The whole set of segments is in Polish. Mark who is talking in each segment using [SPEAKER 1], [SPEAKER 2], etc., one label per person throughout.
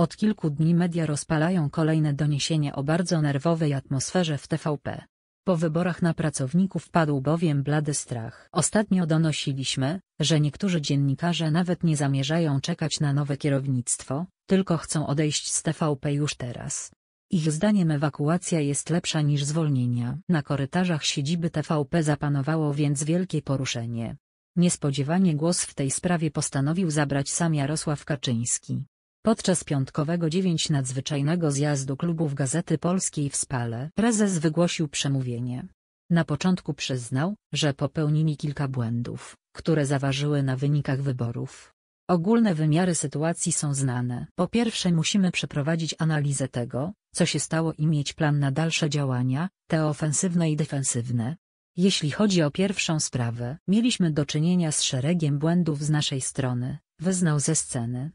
[SPEAKER 1] Od kilku dni media rozpalają kolejne doniesienia o bardzo nerwowej atmosferze w TVP. Po wyborach na pracowników padł bowiem blady strach. Ostatnio donosiliśmy, że niektórzy dziennikarze nawet nie zamierzają czekać na nowe kierownictwo, tylko chcą odejść z TVP już teraz. Ich zdaniem ewakuacja jest lepsza niż zwolnienia. Na korytarzach siedziby TVP zapanowało więc wielkie poruszenie. Niespodziewanie głos w tej sprawie postanowił zabrać sam Jarosław Kaczyński. Podczas piątkowego dziewięć nadzwyczajnego zjazdu klubów Gazety Polskiej w Spale prezes wygłosił przemówienie. Na początku przyznał, że popełnili kilka błędów, które zaważyły na wynikach wyborów. Ogólne wymiary sytuacji są znane. Po pierwsze musimy przeprowadzić analizę tego, co się stało i mieć plan na dalsze działania, te ofensywne i defensywne. Jeśli chodzi o pierwszą sprawę, mieliśmy do czynienia z szeregiem błędów z naszej strony, wyznał ze sceny.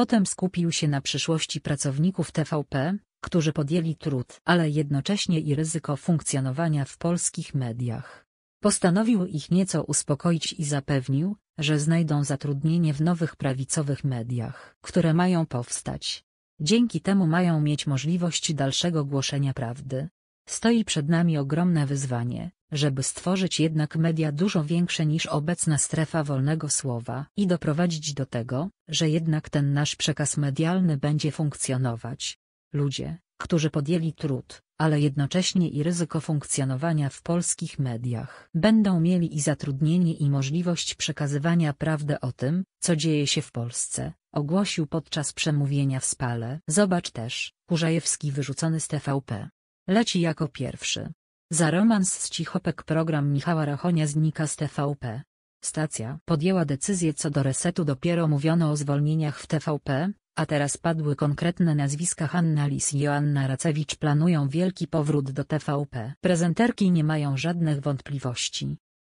[SPEAKER 1] Potem skupił się na przyszłości pracowników TVP, którzy podjęli trud, ale jednocześnie i ryzyko funkcjonowania w polskich mediach. Postanowił ich nieco uspokoić i zapewnił, że znajdą zatrudnienie w nowych prawicowych mediach, które mają powstać. Dzięki temu mają mieć możliwość dalszego głoszenia prawdy. Stoi przed nami ogromne wyzwanie, żeby stworzyć jednak media dużo większe niż obecna strefa wolnego słowa i doprowadzić do tego, że jednak ten nasz przekaz medialny będzie funkcjonować. Ludzie, którzy podjęli trud, ale jednocześnie i ryzyko funkcjonowania w polskich mediach, będą mieli i zatrudnienie i możliwość przekazywania prawdy o tym, co dzieje się w Polsce, ogłosił podczas przemówienia w Spale. Zobacz też, Kurzajewski wyrzucony z TVP. Leci jako pierwszy. Za romans z Cichopek program Michała Rachonia znika z TVP. Stacja podjęła decyzję co do resetu dopiero mówiono o zwolnieniach w TVP, a teraz padły konkretne nazwiska Hanna Lis i Joanna Racewicz planują wielki powrót do TVP. Prezenterki nie mają żadnych wątpliwości,